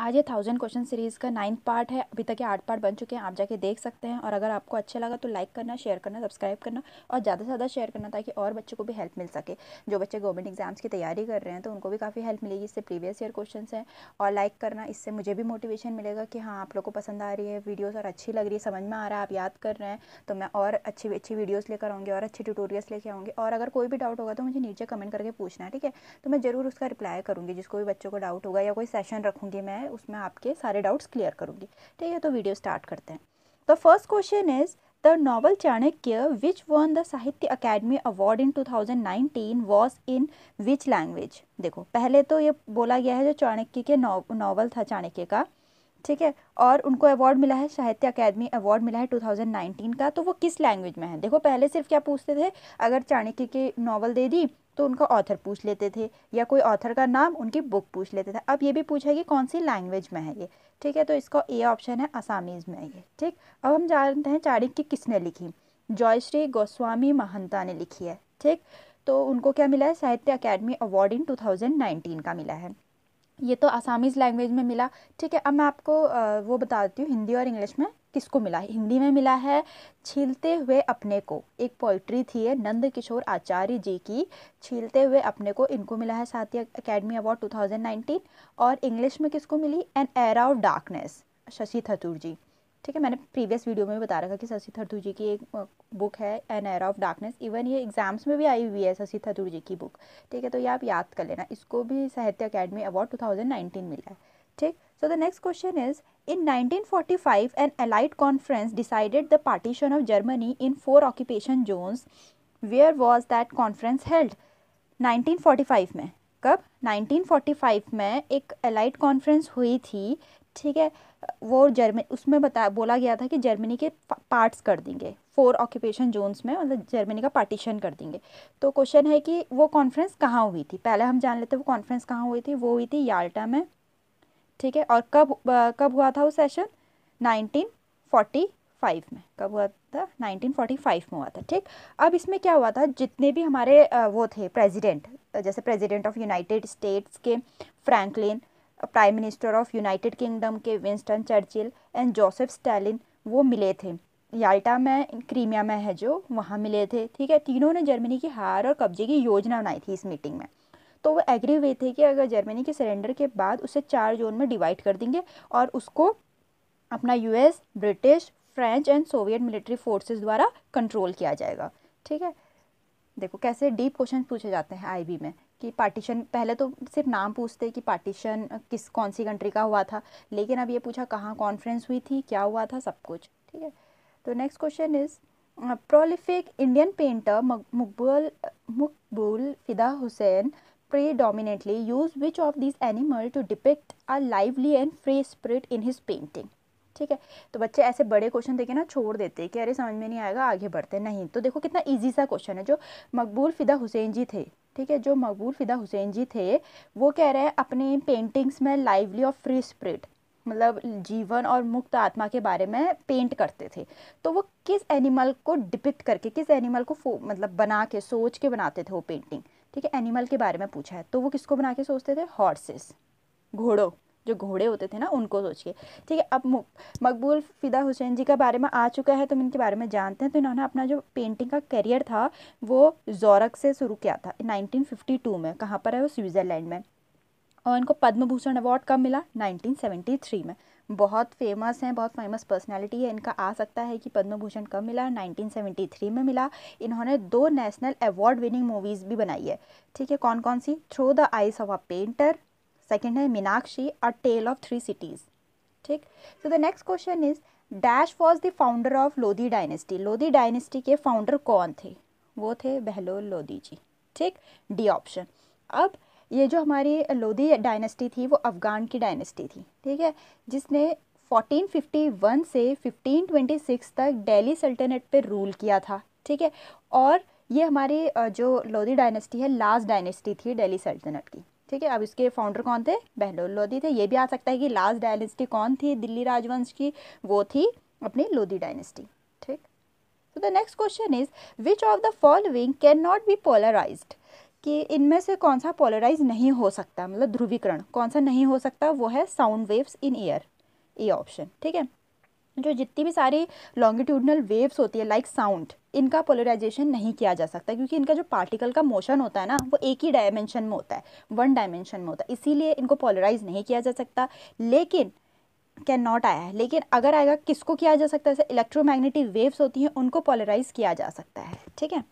आज ये thousand question series का नाइन्थ पार्ट है अभी तक ये आठ पार्ट बन चुके हैं आप जाके देख सकते हैं और अगर आपको अच्छा लगा तो लाइक करना शेयर करना सब्सक्राइब करना और ज़्यादा से ज़्यादा शेयर करना ताकि और बच्चों को भी हेल्प मिल सके जो बच्चे गवर्नमेंट एग्जाम्स की तैयारी कर रहे हैं तो उनको भी काफ़ी हेल्प मिलेगी इससे प्रीवियस ईयर क्वेश्चन हैं और लाइक करना इससे मुझे भी मोटिवेशन मिलेगा कि हाँ आप लोग को पसंद आ रही है वीडियोज़ और अच्छी लग रही है समझ में आ रहा है आप याद कर रहे हैं तो मैं और अच्छी अच्छी वीडियोज़ लेकर आऊँगी और अच्छे ट्यूटोरियल्स लेकर आऊँगी और अगर कोई भी डाउट होगा तो मुझे नीचे कमेंट करके पूछना ठीक है तो मैं ज़रूर उसका रिप्लाई करूँगी जिसको भी बच्चों को डाउट होगा या कोई सेशन रखूँगी मैं है उसमें आपके सारे डाउट्स क्लियर करूँगी ठीक है तो वीडियो स्टार्ट करते हैं the first question is The novel Chanakya, which won the Sahitya Academy Award in 2019, was in which language देखो पहले तो ये बोला गया है जो चाणक्य के नॉवल था चाणक्य का ठीक है और उनको अवार्ड मिला है साहित्य अकेदमी अवार्ड मिला है 2019 का तो वो किस लैंग्वेज में है देखो पहले सिर्फ क्या पूछते थे अगर चाणक्य की नॉवल दे दी तो उनका ऑथर पूछ लेते थे या कोई ऑथर का नाम उनकी बुक पूछ लेते थे अब ये भी पूछा कि कौन सी लैंग्वेज में है ये ठीक है तो इसका ए ऑप्शन है असामीज़ में ये ठीक अब हम जानते हैं चाणक्य किसने लिखी जॉयश्री गोस्वामी महंता ने लिखी है ठीक तो उनको क्या मिला है साहित्य अकेदमी अवार्ड इन टू का मिला है ये तो आसामीज़ लैंग्वेज में मिला ठीक है अब मैं आपको वो बता देती हूँ हिंदी और इंग्लिश में किसको मिला है हिंदी में मिला है छीलते हुए अपने को एक पोइट्री थी है नंद किशोर आचार्य जी की छीलते हुए अपने को इनको मिला है ही अकेडमी अवार्ड 2019 और इंग्लिश में किसको मिली an era of darkness Shashi Tharoor ji ठीक है मैंने प्रीवियस वीडियो में भी बता रखा कि शशि थरूर जी की एक बुक है an era of darkness even ये एग्जाम्स में भी आई हुई है शशि थरूर जी की बुक ठीक है तो ये आप याद कर लेना इसको भी साहित्य अकेडमी अवार्ड टू मिला है ठीक so the next question is in 1945 an allied conference decided the partition of Germany in four occupation zones where was that conference held 1945 में कब 1945 में एक अलाइड कॉन्फ्रेंस हुई थी ठीक है वो जर्मनी उसमें बता बोला गया था कि जर्मनी के पार्ट्स कर देंगे फोर ऑक्यूपेशन जोन्स में मतलब जर्मनी का पार्टीशन कर देंगे तो क्वेश्चन है कि वो कॉन्फ्रेंस कहाँ हुई थी पहले हम जान लेते वो कॉन्फ्रेंस कहाँ हुई थी वो हुई थी याल्टा में ठीक है और कब कब हुआ था वो सेशन 1945 में कब हुआ था 1945 में हुआ था ठीक अब इसमें क्या हुआ था जितने भी हमारे वो थे प्रेसिडेंट जैसे प्रेसिडेंट ऑफ यूनाइटेड स्टेट्स के Franklin prime minister of United Kingdom के Winston Churchill and Joseph Stalin वो मिले थे याल्टा में क्रीमिया में है जो वहाँ मिले थे ठीक है तीनों ने जर्मनी की हार और कब्जे की योजना बनाई थी इस मीटिंग में तो वो एग्री हुए थे कि अगर जर्मनी के सरेंडर के बाद उसे चार जोन में डिवाइड कर देंगे और उसको अपना US British French and Soviet military forces द्वारा कंट्रोल किया जाएगा ठीक है देखो कैसे डीप क्वेश्चन पूछे जाते हैं आईबी में कि पार्टीशन पहले तो सिर्फ नाम पूछते कि पार्टीशन किस कौन सी कंट्री का हुआ था लेकिन अब ये पूछा कहाँ कॉन्फ्रेंस हुई थी क्या हुआ था सब कुछ ठीक है तो next question is prolific Indian painter Maqbool Maqbool Fida Husain dominantly use which of this animal to depict a lively and free spirit in his painting ठीक है तो बच्चे ऐसे बड़े क्वेश्चन देखे ना छोड़ देते कि अरे समझ में नहीं आएगा आगे बढ़ते नहीं तो देखो कितना ईजी सा क्वेश्चन है जो मकबूल फ़िदा हुसैन जी थे ठीक है जो मकबूल फ़िदा हुसैन जी थे वो कह रहे हैं अपने पेंटिंग्स में लाइवली और फ्री स्प्रिट मतलब जीवन और मुक्त आत्मा के बारे में पेंट करते थे तो वो किस एनिमल को डिपिक्ट करके किस एनिमल को मतलब बना के सोच के बनाते थे वो पेंटिंग ठीक है एनिमल के बारे में पूछा है तो वो किसको बना के सोचते थे हॉर्सेस घोड़ों जो घोड़े होते थे ना उनको सोचिए ठीक है अब मकबूल फ़िदा हुसैन जी का बारे में आ चुका है तो इनके बारे में जानते हैं तो इन्होंने अपना जो पेंटिंग का करियर था वो जोरक से शुरू किया था 1952 में कहाँ पर है वो स्विट्ज़रलैंड में और इनको पद्म भूषण अवार्ड कब मिला 1973 में बहुत फेमस हैं बहुत फेमस पर्सनालिटी है इनका आ सकता है कि पद्म भूषण कब मिला 1973 में मिला इन्होंने दो नेशनल अवार्ड विनिंग मूवीज़ भी बनाई है ठीक है कौन कौन सी through the eyes of a painter second है Meenakshi a tale of three cities ठीक so the next question is dash was the founder of Lodi dynasty Lodi dynasty के फाउंडर कौन थे वो थे बहलोल लोधी जी ठीक डी ऑप्शन अब ये जो हमारी लोधी डायनेस्टी थी वो अफगान की डायनेस्टी थी ठीक है जिसने 1451 से 1526 तक दिल्ली सल्तनत पे रूल किया था ठीक है और ये हमारी जो लोधी डायनेस्टी है लास्ट डायनेस्टी थी दिल्ली सल्तनत की ठीक है अब इसके फाउंडर कौन थे बहलोल लोधी थे ये भी आ सकता है कि लास्ट डायनेस्टी कौन थी दिल्ली राजवंश की वो थी अपनी लोधी डायनेस्टी ठीक तो the next question is which of the following can not be polarize कि इनमें से कौन सा पोलराइज नहीं हो सकता मतलब ध्रुवीकरण कौन सा नहीं हो सकता वो है साउंड वेव्स इन ईयर ये ऑप्शन ठीक है जो जितनी भी सारी लॉन्गिट्यूडनल वेव्स होती है लाइक like साउंड इनका पोलराइजेशन नहीं किया जा सकता क्योंकि इनका जो पार्टिकल का मोशन होता है ना वो एक ही डायमेंशन में होता है वन डायमेंशन में होता है इसीलिए इनको पोलराइज नहीं किया जा सकता लेकिन कैन नॉट आया है लेकिन अगर आएगा किसको किया जा सकता है जैसे इलेक्ट्रोमैग्नेटिक वेव्स होती हैं उनको पोलराइज किया जा सकता है ठीक है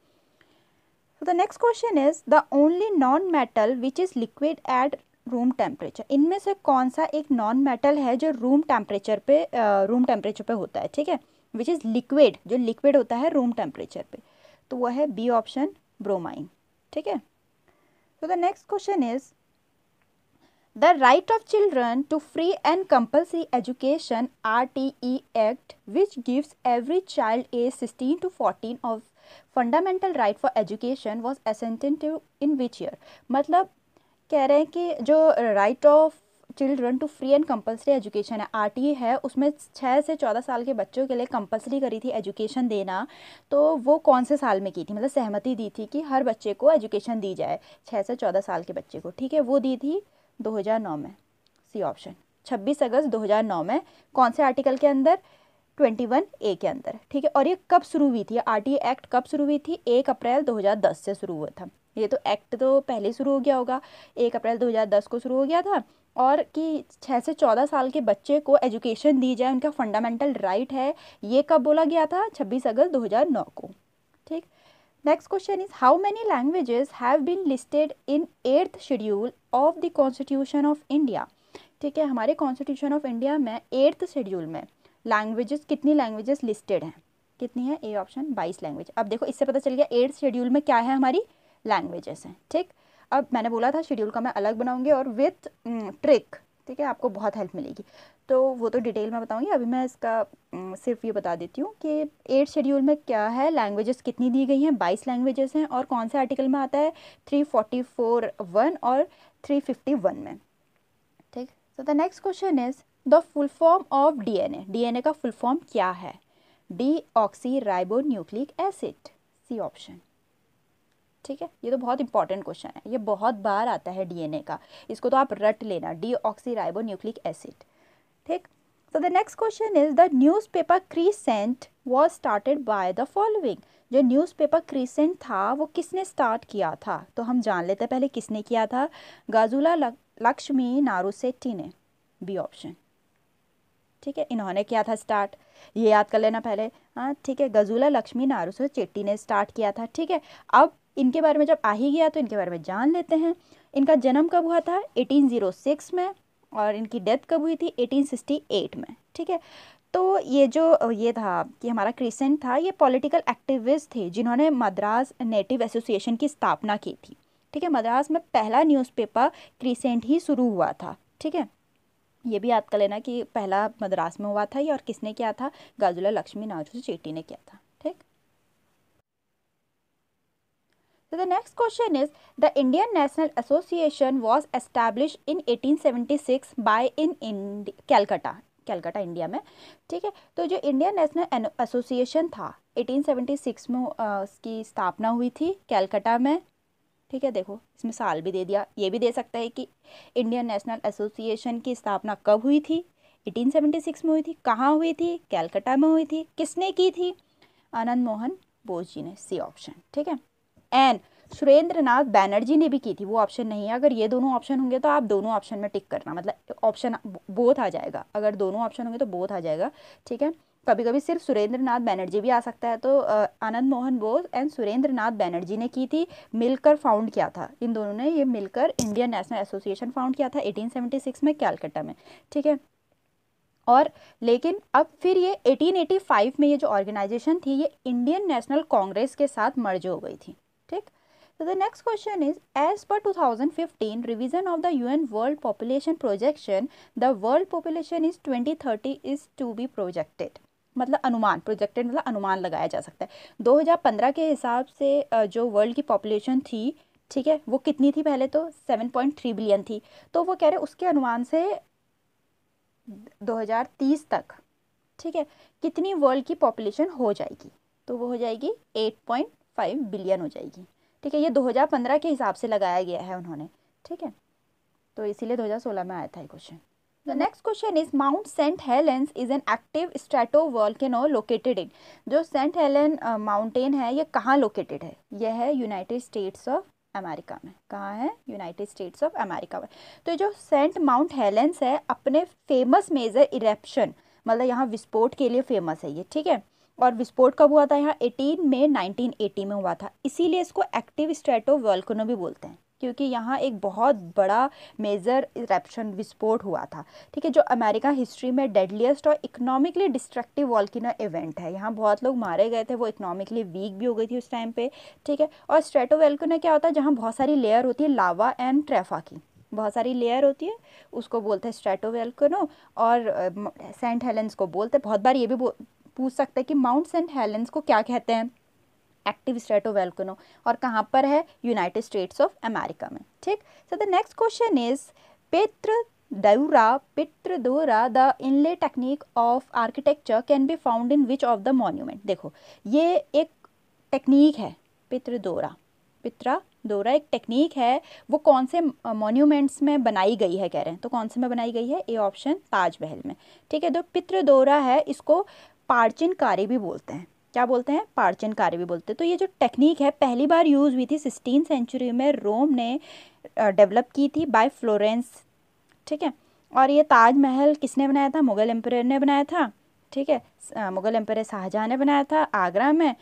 the next question is the only non metal which is liquid at room temperature इनमें से कौन सा एक नॉन मेटल है जो रूम टेम्परेचर पे रूम टेम्परेचर पे होता है ठीक है विच इज़ लिक्विड जो लिक्विड होता है रूम टेम्परेचर पे तो वह है बी ऑप्शन ब्रोमाइन ठीक है तो the next question is the right of children to free and compulsory education R T E act which gives every child age sixteen to fourteen of fundamental right for education was assented in which year मतलब कह रहे हैं कि जो right of children to free and compulsory education है RTA e है उसमें छः से चौदह साल के बच्चों के लिए कंपलसरी करी थी एजुकेशन देना तो वो कौन से साल में की थी मतलब सहमति दी थी कि हर बच्चे को एजुकेशन दी जाए छः से चौदह साल के बच्चे को ठीक है वो दी थी 2009 में सी ऑप्शन 26 अगस्त 2009 में कौन से आर्टिकल के अंदर 21 ए के अंदर ठीक है और ये कब शुरू हुई थी आरटीए एक्ट कब शुरू हुई थी एक अप्रैल 2010 से शुरू हुआ था ये तो एक्ट तो पहले शुरू हो गया होगा एक अप्रैल 2010 को शुरू हो गया था और कि छः से चौदह साल के बच्चे को एजुकेशन दी जाए उनका फंडामेंटल राइट है ये कब बोला गया था छब्बीस अगस्त 2009 को ठीक next question is how many languages have been listed in eighth schedule of the constitution of India ठीक है हमारे कॉन्स्टिट्यूशन ऑफ इंडिया में एट्थ शेड्यूल में लैंग्वेजेस कितनी लैंग्वेजेस लिस्टेड हैं कितनी है ए ऑप्शन बाईस लैंग्वेज अब देखो इससे पता चल गया एट शेड्यूल में क्या है हमारी लैंग्वेजेस हैं ठीक अब मैंने बोला था शेड्यूल का मैं अलग बनाऊंगी और विथ ट्रिक mm, ठीक है आपको बहुत हेल्प मिलेगी तो वो तो डिटेल में बताऊंगी अभी मैं इसका mm, सिर्फ ये बता देती हूँ कि एट शेड्यूल में क्या है लैंग्वेजेस कितनी दी गई हैं बाईस लैंग्वेजेस हैं और कौन से आर्टिकल में आता है थ्री फोर्टी फोर वन और थ्री फिफ्टी वन में ठीक so the next question is the full form of DNA DNA का फुल फॉर्म क्या है deoxyribonucleic acid C option ठीक है ये तो बहुत इंपॉर्टेंट क्वेश्चन है ये बहुत बार आता है डीएनए का इसको तो आप रट लेना deoxyribonucleic acid ठीक the next question is the newspaper Crescent was started by the following जो न्यूज़ पेपर क्रीसेंट था वो किसने स्टार्ट किया था तो हम जान लेते पहले किसने किया था गाजुला लक्ष्मी नारू सेट्टी ने बी ऑप्शन ठीक है इन्होंने किया था स्टार्ट ये याद कर लेना पहले हाँ ठीक है गजूला लक्ष्मी नारूसो चेट्टी ने स्टार्ट किया था ठीक है अब इनके बारे में जब आ ही गया तो इनके बारे में जान लेते हैं इनका जन्म कब हुआ था 1806 में और इनकी डेथ कब हुई थी 1868 में ठीक है तो ये जो ये था कि हमारा क्रिसेंट था ये पॉलिटिकल एक्टिविस्ट थे जिन्होंने मद्रास नेटिव एसोसिएशन की स्थापना की थी ठीक है मद्रास में पहला न्यूज़पेपर क्रिसेंट ही शुरू हुआ था ठीक है ये भी याद कर लेना कि पहला मद्रास में हुआ था ये और किसने किया था गाजुला लक्ष्मी नाजू चेटी ने किया था ठीक So the next question is the Indian National Association was establish in 1876 by in Calcutta Calcutta Calcutta India में ठीक है तो जो इंडियन नेशनल एसोसिएशन था 1876 में उसकी स्थापना हुई थी कैलकाटा में ठीक है देखो इसमें साल भी दे दिया ये भी दे सकता है कि इंडियन नेशनल एसोसिएशन की स्थापना कब हुई थी 1876 में हुई थी कहाँ हुई थी कैलकाटा में हुई थी किसने की थी आनंद मोहन बोस जी ने सी ऑप्शन ठीक है एंड सुरेंद्र नाथ बैनर्जी ने भी की थी वो ऑप्शन नहीं है अगर ये दोनों ऑप्शन होंगे तो आप दोनों ऑप्शन में टिक करना मतलब ऑप्शन बोथ आ जाएगा अगर दोनों ऑप्शन होंगे तो बोथ आ जाएगा ठीक है कभी कभी सिर्फ सुरेंद्र नाथ बैनर्जी भी आ सकता है तो आनंद मोहन बोस एंड सुरेंद्र नाथ बैनर्जी ने की थी मिलकर फाउंड किया था इन दोनों ने ये मिलकर इंडियन नेशनल एसोसिएशन फाउंड किया था 1876 में कैलकटा में ठीक है और लेकिन अब फिर ये 1885 में ये जो ऑर्गेनाइजेशन थी ये इंडियन नेशनल कांग्रेस के साथ मर्ज हो गई थी ठीक तो the next question is as per 2015 revision of the UN world population projection the world population is 2030 is to be projected मतलब अनुमान प्रोजेक्टेड मतलब अनुमान लगाया जा सकता है 2015 के हिसाब से जो वर्ल्ड की पॉपुलेशन थी ठीक है वो कितनी थी पहले तो 7.3 बिलियन थी तो वो कह रहे उसके अनुमान से 2030 तक ठीक है कितनी वर्ल्ड की पॉपुलेशन हो जाएगी तो वो हो जाएगी 8.5 बिलियन हो जाएगी ठीक है ये 2015 के हिसाब से लगाया गया है उन्होंने ठीक है तो इसीलिए 2016 में आया था ये question question is Mount Saint Helens is an active an world के नो लोकेटेड इन जो सेंट हेलन माउंटेन है ये कहाँ लोकेटेड है यह है यूनाइटेड स्टेट्स ऑफ अमेरिका में कहाँ है यूनाइटेड स्टेट्स ऑफ अमेरिका में तो जो सेंट माउंट हेलेंस है अपने फेमस मेजर इरेप्शन मतलब यहाँ विस्फोट के लिए फेमस है ये ठीक है और विस्फोट कब हुआ था यहाँ 18 मई 1980 में हुआ था इसीलिए इसको एक्टिव स्ट्रेटो वॉल्कनो भी बोलते हैं क्योंकि यहाँ एक बहुत बड़ा मेजर इरेप्शन विस्फोट हुआ था ठीक है जो अमेरिका हिस्ट्री में डेडलीस्ट और इकोनॉमिकली डिस्ट्रक्टिव वॉल्किनो इवेंट है यहाँ बहुत लोग मारे गए थे वो इकोनॉमिकली वीक भी हो गई थी उस टाइम पे ठीक है और स्ट्रेटो वेल्किनो क्या होता है जहाँ बहुत सारी लेयर होती है लावा एंड ट्रेफा की बहुत सारी लेयर होती है उसको बोलते हैं स्ट्रेटो और सेंट हेलेंस को बोलते हैं बहुत बार ये भी पूछ सकते हैं कि माउंट सेंट हेलेंस को क्या कहते हैं एक्टिव स्ट्रेटो वेलकनो और कहाँ पर है यूनाइटेड स्टेट्स ऑफ अमेरिका में ठीक so the next question is pietra dura pietra dura the inlay technique of architecture can be found in which of the monument देखो ये एक टेक्निक है पित्र दोरा पित्रा दोरा एक टेक्निक है वो कौन से मोन्यूमेंट्स में बनाई गई है कह रहे हैं तो कौन से में बनाई गई है ए ऑप्शन ताजमहल में ठीक है तो पित्र दोरा है इसको पार्चिन कारी भी बोलते हैं क्या बोलते हैं पार्चन कार्य भी बोलते हैं तो ये जो टेक्निक है पहली बार यूज़ हुई थी सिक्सटीन सेंचुरी में रोम ने डेवलप की थी बाय फ्लोरेंस ठीक है और ये ताजमहल किसने बनाया था मुग़ल एम्पर ने बनाया था ठीक है मुग़ल एम्पर शाहजहाँ ने बनाया था आगरा में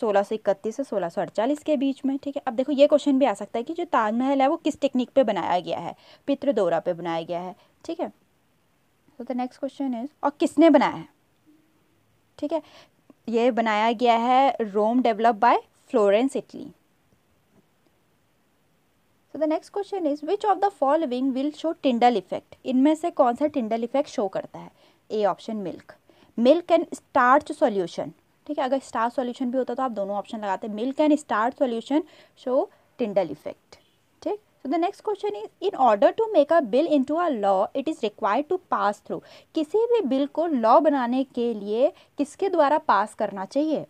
सोलह सौ इकतीस से सोलह सौ अड़चालीस के बीच में ठीक है अब देखो ये क्वेश्चन भी आ सकता है कि जो ताजमहल है वो किस टेक्निक पे बनाया गया है पितृ दौरा पे बनाया गया है ठीक है तो द नेक्स्ट क्वेश्चन इज और किसने बनाया है ठीक है ये बनाया गया है Rome develop by Florence Italy so the next question is which of the following will show Tyndall effect इनमें से कौन सा टिंडल इफेक्ट शो करता है A option milk milk and starch solution ठीक है अगर स्टार्च सॉल्यूशन भी होता तो आप दोनों ऑप्शन लगाते milk and starch solution show Tyndall effect the next question is in order to make a bill into a law it is required to pass through किसी भी बिल को law बनाने के लिए किसके द्वारा पास करना चाहिए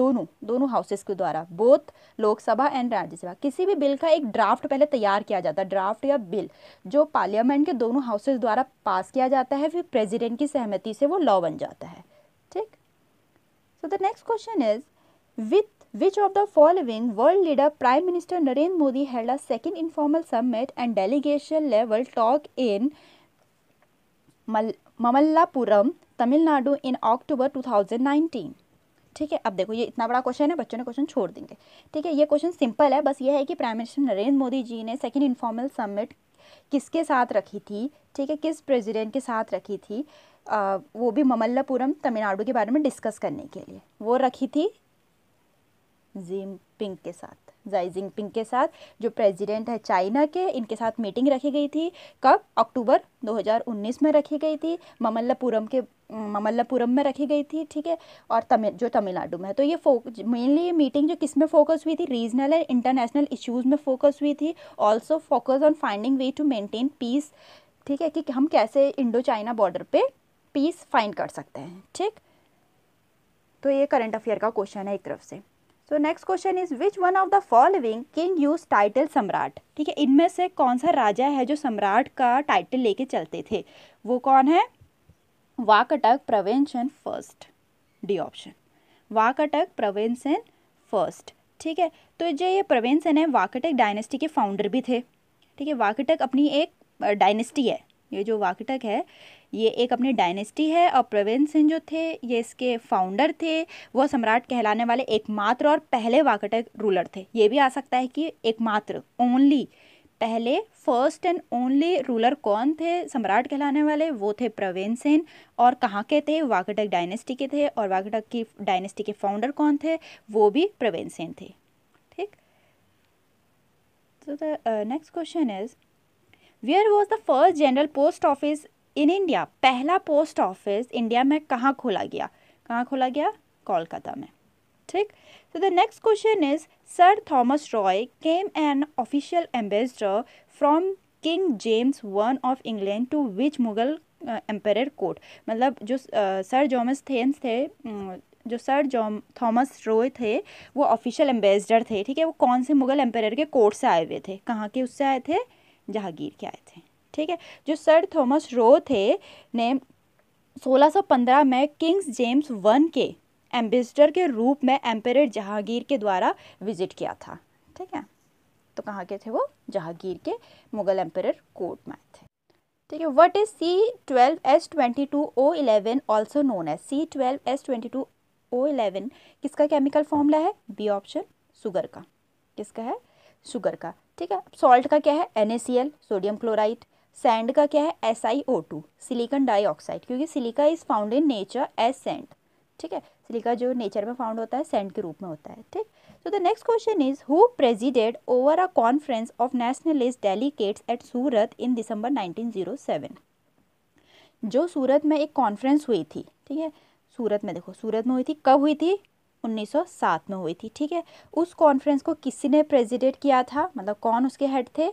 दोनों दोनों हाउसेस के द्वारा बोथ लोकसभा एंड राज्यसभा किसी भी बिल का एक ड्राफ्ट पहले तैयार किया जाता है ड्राफ्ट या बिल जो पार्लियामेंट के दोनों हाउसेस द्वारा पास किया जाता है फिर प्रेसिडेंट की सहमति से वो लॉ बन जाता है ठीक so the next question is With which of the following world leader Prime Minister Narendra Modi held a second informal summit and delegation level talk in Mal Mamallapuram, Tamil Nadu in October 2019? ठीक है अब देखो ये इतना बड़ा question है बच्चों ने क्वेश्चन छोड़ देंगे ठीक है ये क्वेश्चन सिंपल है बस ये है कि प्राइम मिनिस्टर नरेंद्र मोदी जी ने सेकंड इनफॉर्मल समिट किसके साथ रखी थी ठीक है किस प्रेसिडेंट के साथ रखी थी आ, वो भी ममल्लापुरम तमिलनाडु के बारे में डिस्कस करने के लिए वो रखी थी जिम पिंग के साथ जाइजिंग जिंग पिंग के साथ जो प्रेसिडेंट है चाइना के इनके साथ मीटिंग रखी गई थी कब अक्टूबर 2019 में रखी गई थी ममल्लापुरम के ममल्लापुरम में रखी गई थी ठीक है और तमिल जो तमिलनाडु में है तो ये फोक मेनली ये मीटिंग जो किस में फोकस हुई थी रीजनल एंड इंटरनेशनल इश्यूज़ में फोकस हुई थी also focus on finding way to maintain peace ठीक है कि हम कैसे इंडो चाइना बॉर्डर पर पीस फाइंड कर सकते हैं ठीक तो ये करंट अफेयर का क्वेश्चन है एक तरफ से so next question is which one of the following king use title samrat ठीक है इनमें से कौन सा राजा है जो सम्राट का टाइटल लेके चलते थे वो कौन है Vakataka Pravarasena first D option Vakataka Pravarasena first ठीक है तो जो ये प्रवेंशन है वाकटक डायनेस्टी के फाउंडर भी थे ठीक है वाकटक अपनी एक डायनेस्टी है ये जो वाकटक है ये एक अपनी डायनेस्टी है और प्रवीण सिंह जो थे ये इसके फाउंडर थे वो सम्राट कहलाने वाले एकमात्र और पहले वाकटक रूलर थे ये भी आ सकता है कि एकमात्र ओनली पहले फर्स्ट एंड ओनली रूलर कौन थे सम्राट कहलाने वाले वो थे प्रवीण सेन और कहाँ के थे वाकटक डायनेस्टी के थे और वाकटक की डायनेस्टी के फाउंडर कौन थे वो भी प्रवीण सेन थे ठीक तो the next question is where was the first general post office in India पहला पोस्ट ऑफिस इंडिया में कहाँ खोला गया कहाँ खोला गया कोलकाता में ठीक तो the next question is sir Thomas Roe came an official ambassador from king James one of England to which Mughal emperor court मतलब जो सर जॉमस थेन्स थे mm, जो सर जॉम थॉमस रॉय थे वो ऑफिशियल एम्बेसडर थे ठीक है वो कौन से मुगल एम्पेर के कोर्ट से आए हुए थे कहाँ के उससे आए थे जहांगीर के आए थे ठीक है जो सर थॉमस रो थे ने 1615 में किंग्स जेम्स वन के एम्बेसडर के रूप में एम्पेर जहांगीर के द्वारा विजिट किया था ठीक है तो कहाँ के थे वो जहांगीर के मुगल एम्पेर कोर्ट में थे ठीक है what is C twelve S twenty two O eleven also known है C twelve S twenty two O eleven किसका केमिकल फॉर्मूला है बी ऑप्शन शुगर का किसका है शुगर का ठीक है सॉल्ट का क्या है एन सोडियम क्लोराइड सैंड का क्या है S I O two silicon dioxide क्योंकि silica is found in nature as sand ठीक है सिलिका जो नेचर में फाउंड होता है सेंड के रूप में होता है ठीक so the next question is who presided over a conference of nationalist delegates at Surat in December 1907 जो सूरत में एक कॉन्फ्रेंस हुई थी ठीक है सूरत में देखो सूरत में हुई थी कब हुई थी 1907 में हुई थी ठीक है उस कॉन्फ्रेंस को किसने प्रेजिडेट किया था मतलब कौन उसके हेड थे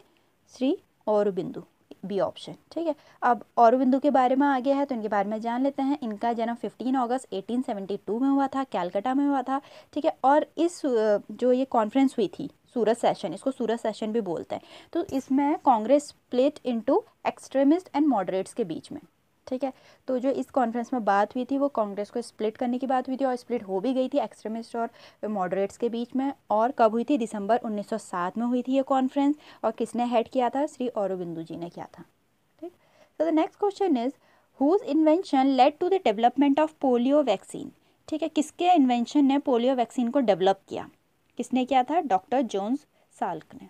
श्री और बिंदु बी ऑप्शन ठीक है अब बिंदु के बारे में आ गया है तो इनके बारे में जान लेते हैं इनका जन्म 15 अगस्त 1872 में हुआ था कैलकाटा में हुआ था ठीक है और इस जो ये कॉन्फ्रेंस हुई थी सूरत सेशन इसको सूरत सेशन भी बोलते हैं तो इसमें Congress split into extremist and moderates के बीच में ठीक है तो जो इस कॉन्फ्रेंस में बात हुई थी वो कांग्रेस को स्प्लिट करने की बात हुई थी और स्प्लिट हो भी गई थी एक्सट्रीमिस्ट और मॉडरेट्स के बीच में और कब हुई थी दिसंबर 1907 में हुई थी ये कॉन्फ्रेंस और किसने हेड किया था श्री औरबिंदू जी ने किया था ठीक so the next question is whose invention led to the development of polio vaccine ठीक है किसके इन्वेंशन ने पोलियो वैक्सीन को डेवलप किया किसने किया था डॉक्टर जोन्स साल्क ने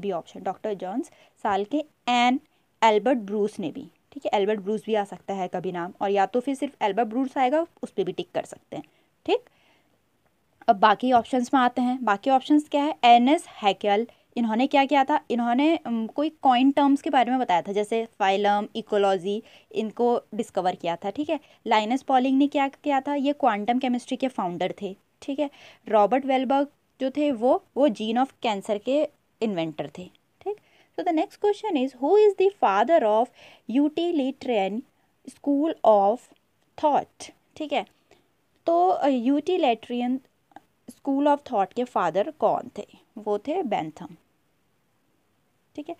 B option doctor Jonas Salk and Albert Bruce ने भी ठीक है एल्बर्ट ब्रूस भी आ सकता है कभी नाम और या तो फिर सिर्फ एल्बर्ट ब्रूस आएगा उस पर भी टिक कर सकते हैं ठीक अब बाकी ऑप्शंस में आते हैं बाकी ऑप्शंस क्या है एन एस हैकेल इन्होंने क्या किया था इन्होंने कोई कॉइन टर्म्स के बारे में बताया था जैसे फाइलम इकोलॉजी इनको डिस्कवर किया था ठीक है लाइनस पॉलिंग ने क्या किया था ये क्वांटम केमिस्ट्री के फाउंडर थे ठीक है रॉबर्ट वेलबर्ग जो थे वो वो जीन ऑफ कैंसर के इन्वेंटर थे So the next question is who is the father of utilitarian school of thought? ठीक है तो यूटिलेट्रियन स्कूल ऑफ थाट के फादर कौन थे वो थे बैंथम ठीक है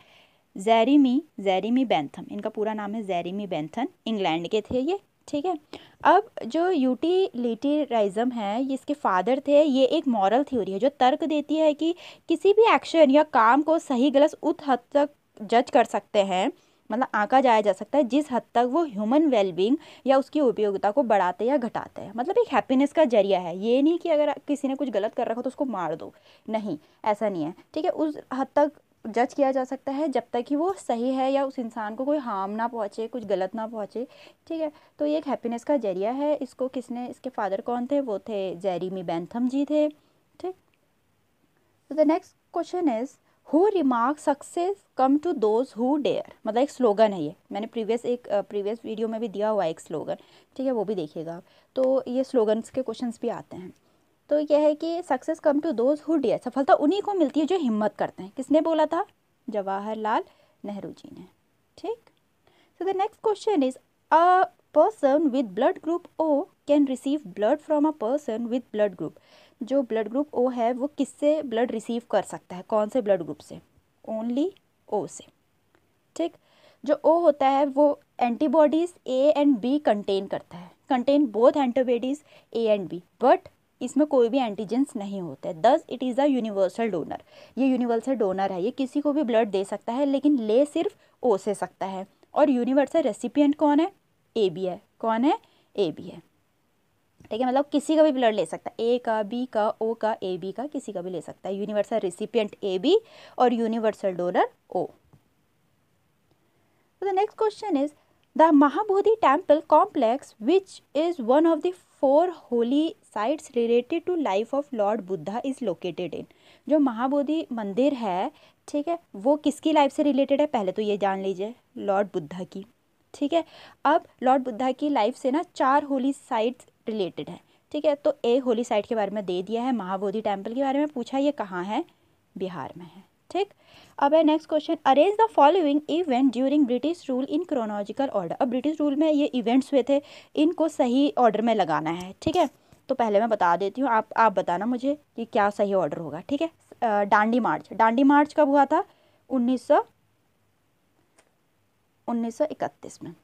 जैरीमी जैरीमी बैंथम इनका पूरा नाम है जैरीमी बैंथन इंग्लैंड के थे ये ठीक है अब जो यूटिलिटीराइज़म है ये इसके फादर थे ये एक मॉरल थ्योरी है जो तर्क देती है कि किसी भी एक्शन या काम को सही गलत उस हद तक जज कर सकते हैं मतलब आंका जाया जा सकता है जिस हद तक वो ह्यूमन वेलबींग या उसकी उपयोगिता को बढ़ाते या घटाते हैं मतलब एक हैप्पीनेस का जरिया है ये नहीं कि अगर किसी ने कुछ गलत कर रखा तो उसको मार दो नहीं ऐसा नहीं है ठीक है उस हद तक जज किया जा सकता है जब तक कि वो सही है या उस इंसान को कोई हार्म ना पहुँचे कुछ गलत ना पहुँचे ठीक है तो ये एक हैप्पीनेस का जरिया है इसको किसने इसके फादर कौन थे वो थे जेरीमी बैंथम जी थे ठीक तो the next question is who remark success come to those who dare मतलब एक स्लोगन है ये मैंने प्रीवियस एक प्रीवियस वीडियो में भी दिया हुआ है एक स्लोगन ठीक है वो भी देखिएगा आप तो ये स्लोगन्स के क्वेश्चंस भी आते हैं तो यह है कि success come to those who dare सफलता उन्हीं को मिलती है जो हिम्मत करते हैं किसने बोला था जवाहरलाल नेहरू जी ने ठीक so the next question is a person with blood group O can receive blood from a person with blood group जो ब्लड ग्रुप ओ है वो किससे ब्लड रिसीव कर सकता है कौन से ब्लड ग्रुप से ओनली ओ से ठीक जो ओ होता है वो antibodies A and B contain करता है contain both antibodies A and B but इसमें कोई भी एंटीजेंस नहीं होते हैं thus it is a universal donor ये यूनिवर्सल डोनर है ये किसी को भी ब्लड दे सकता है लेकिन ले सिर्फ ओ से सकता है और यूनिवर्सल रेसिपियंट कौन है ए बी है कौन है ए बी है ठीक है मतलब किसी का भी ब्लड ले सकता है ए का बी का ओ का ए बी का किसी का भी ले सकता है यूनिवर्सल रेसिपियंट ए बी और universal donor O the next question is the Mahabodhi temple complex which is one of the four holy sites related to life of lord Buddha is located in जो महाबोधि मंदिर है ठीक है वो किसकी लाइफ से related है पहले तो ये जान लीजिए लॉर्ड बुद्धा की ठीक है अब लॉर्ड बुद्धा की लाइफ से ना चार होली साइट्स रिलेटेड है ठीक है तो ए होली साइट के बारे में दे दिया है महाबोधि टेम्पल के बारे में पूछा ये कहाँ है बिहार में है ठीक अब है next question arrange the following event during British rule in chronological order अब ब्रिटिश रूल में ये इवेंट्स हुए थे इनको सही ऑर्डर में लगाना है ठीक है तो पहले मैं बता देती हूँ आप आप बताना मुझे कि क्या सही ऑर्डर होगा ठीक है डांडी मार्च डांडी मार्च कब हुआ था उन्नीस सौ उन्नीस सौ इकतीस में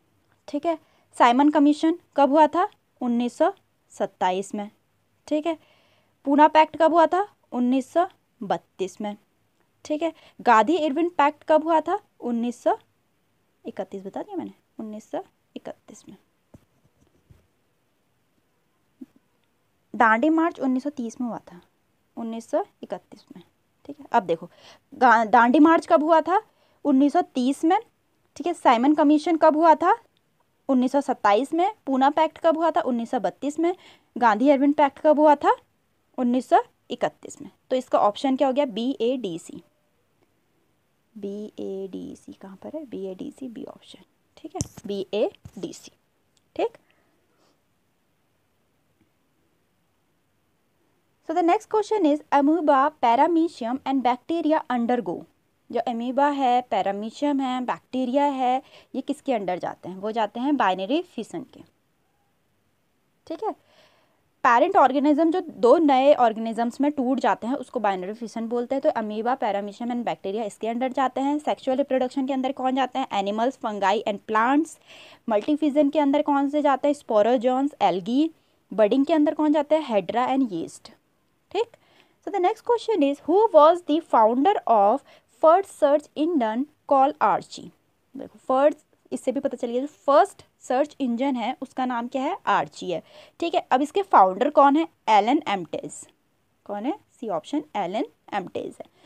ठीक है साइमन कमीशन कब हुआ था उन्नीस सौ सत्ताईस में ठीक है पूना पैक्ट कब हुआ था उन्नीस सौ बत्तीस में ठीक है गांधी इरविन पैक्ट कब हुआ था उन्नीस सौ इकतीस बता दिया मैंने उन्नीस सौ इकतीस में दांडी मार्च 1930 में हुआ था 1931 में ठीक है अब देखो दांडी मार्च कब हुआ था 1930 में ठीक है साइमन कमीशन कब हुआ था 1927 में पूना पैक्ट कब हुआ था 1932 में गांधी अरविंद पैक्ट कब हुआ था 1931 में तो इसका ऑप्शन क्या हो गया B A D C B A D C कहाँ पर है B A D C B option ठीक है बी ए डी सी ठीक the next question is amoeba paramecium and bacteria undergo जो अमीबा है पैरामीशियम है बैक्टीरिया है ये किसके अंडर जाते हैं वो जाते हैं बाइनरी फिसन के ठीक है पेरेंट ऑर्गेनिज्म जो दो नए ऑर्गेनिजम्स में टूट जाते हैं उसको बाइनरी फिशन बोलते हैं तो अमीबा पैरामीशियम एंड बैक्टीरिया इसके अंडर जाते हैं सेक्सुअल रिप्रोडक्शन के अंदर कौन जाते हैं animals fungi and plants multi fission के अंदर कौन से जाते हैं स्पोरोजॉन्स एल्गी बडिंग के अंदर कौन जाते हैं हेड्रा एंड यीस्ट ठीक so the next question is who was the founder of first search engine call Archie देखो फर्स्ट इससे भी पता चलिए जो फर्स्ट सर्च इंजन है उसका नाम क्या है आर्ची है ठीक है अब इसके फाउंडर कौन है एलन एमटेज कौन है सी ऑप्शन एलन एमटेज है